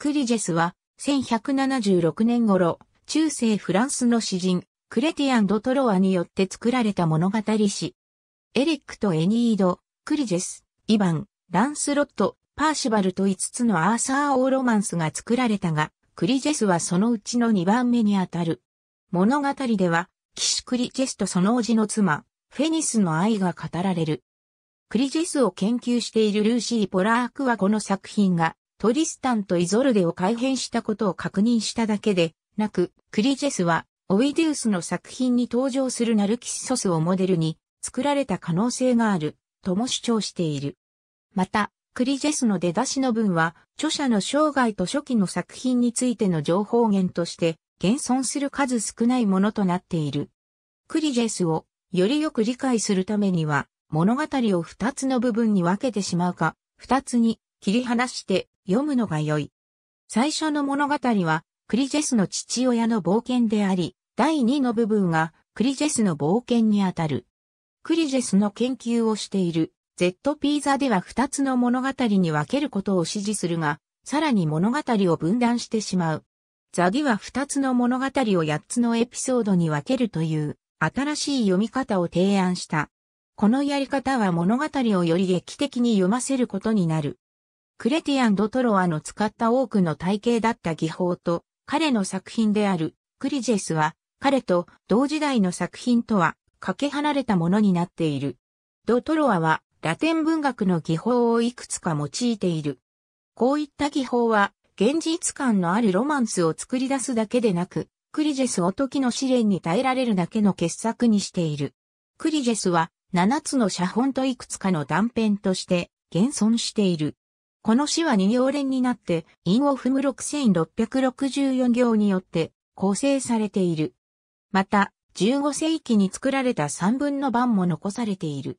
クリジェスは、1176年頃、中世フランスの詩人、クレティアン・ド・トロワによって作られた物語詩。エレックとエニード、クリジェス、イヴァン、ランスロット、パーシバルと5つのアーサー・オーロマンスが作られたが、クリジェスはそのうちの2番目にあたる。物語では、騎士クリジェスとその叔父の妻、フェニスの愛が語られる。クリジェスを研究しているルーシー・ポラークはこの作品がトリスタンとイゾルデを改変したことを確認しただけで、なく、クリジェスは、オイディウスの作品に登場するナルキシソスをモデルに作られた可能性がある、とも主張している。また、クリジェスの出だしの文は、著者の生涯と初期の作品についての情報源として、現存する数少ないものとなっている。クリジェスを、よりよく理解するためには、物語を二つの部分に分けてしまうか、二つに切り離して読むのが良い。最初の物語は、クリジェスの父親の冒険であり、第2の部分がクリジェスの冒険にあたる。クリジェスの研究をしている ZP 座では2つの物語に分けることを指示するが、さらに物語を分断してしまう。座では2つの物語を8つのエピソードに分けるという新しい読み方を提案した。このやり方は物語をより劇的に読ませることになる。クレティアン・ド・トロワの使った多くの体系だった技法と、彼の作品であるクリジェスは、彼と同時代の作品とは、かけ離れたものになっている。ド・トロワは、ラテン文学の技法をいくつか用いている。こういった技法は、現実感のあるロマンスを作り出すだけでなく、クリジェスを時の試練に耐えられるだけの傑作にしている。クリジェスは、7つの写本といくつかの断片として、現存している。この詩は二行連になって、韻を踏む6664行によって構成されている。また、15世紀に作られた三分の版も残されている。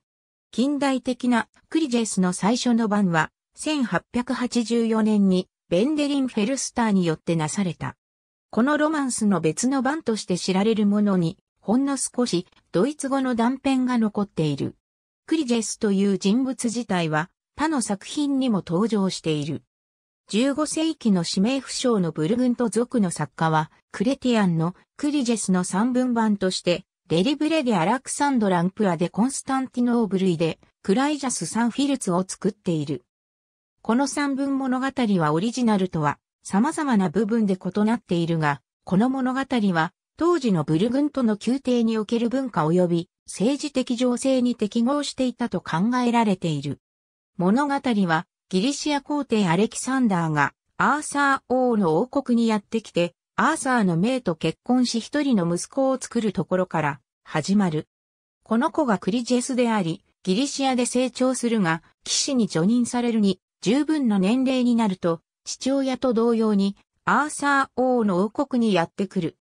近代的なクリジェスの最初の版は、1884年にベンデリン・フェルスターによってなされた。このロマンスの別の版として知られるものに、ほんの少しドイツ語の断片が残っている。クリジェスという人物自体は、他の作品にも登場している。15世紀の指名不詳のブルグント族の作家は、クレティアンのクリジェスの三分版として、デリブレでアラクサンドランプアでコンスタンティノーブルイで、クライジャス・サンフィルツを作っている。この三文物語はオリジナルとは様々な部分で異なっているが、この物語は当時のブルグントの宮廷における文化及び政治的情勢に適合していたと考えられている。物語はギリシア皇帝アレキサンダーがアーサー王の王国にやってきて、アーサーの命と結婚し一人の息子を作るところから始まる。この子がクリジェスであり、ギリシアで成長するが、騎士に除任されるに、十分な年齢になると、父親と同様に、アーサー王の王国にやってくる。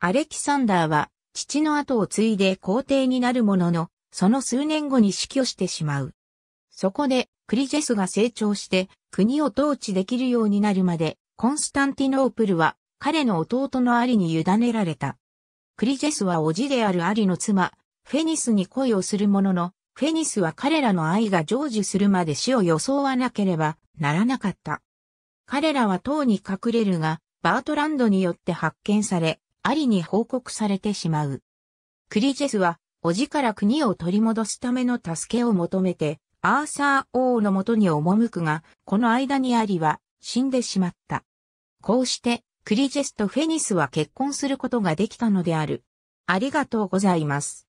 アレキサンダーは、父の後を継いで皇帝になるものの、その数年後に死去してしまう。そこで、クリジェスが成長して、国を統治できるようになるまで、コンスタンティノープルは、彼の弟のアリに委ねられた。クリジェスは叔父であるアリの妻、フェニスに恋をするものの、フェニスは彼らの愛が成就するまで死を装わなければならなかった。彼らは塔に隠れるが、バートランドによって発見され、アリに報告されてしまう。クリジェスは、叔父から国を取り戻すための助けを求めて、アーサー王のもとに赴くが、この間にアリは死んでしまった。こうして、クリジェスとフェニスは結婚することができたのである。ありがとうございます。